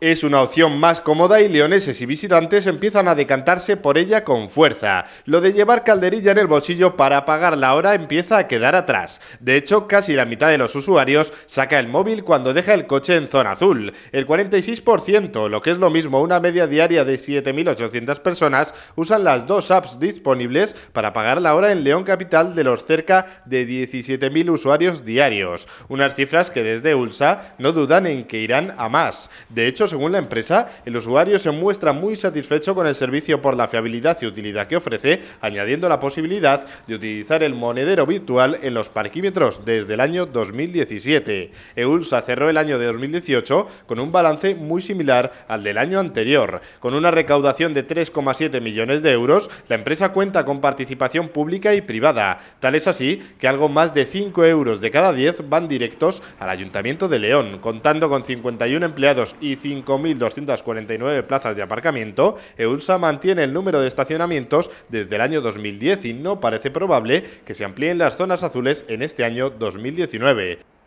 Es una opción más cómoda y leoneses y visitantes empiezan a decantarse por ella con fuerza. Lo de llevar calderilla en el bolsillo para pagar la hora empieza a quedar atrás. De hecho, casi la mitad de los usuarios saca el móvil cuando deja el coche en zona azul. El 46%, lo que es lo mismo, una media diaria de 7.800 personas, usan las dos apps disponibles para pagar la hora en León Capital de los cerca de 17.000 usuarios diarios. Unas cifras que desde ULSA no dudan en que irán a más. De hecho, según la empresa, el usuario se muestra muy satisfecho con el servicio por la fiabilidad y utilidad que ofrece, añadiendo la posibilidad de utilizar el monedero virtual en los parquímetros desde el año 2017. EULSA cerró el año de 2018 con un balance muy similar al del año anterior. Con una recaudación de 3,7 millones de euros, la empresa cuenta con participación pública y privada. Tal es así que algo más de 5 euros de cada 10 van directos al Ayuntamiento de León, contando con 51 empleados y 5 5.249 plazas de aparcamiento, EULSA mantiene el número de estacionamientos desde el año 2010 y no parece probable que se amplíen las zonas azules en este año 2019.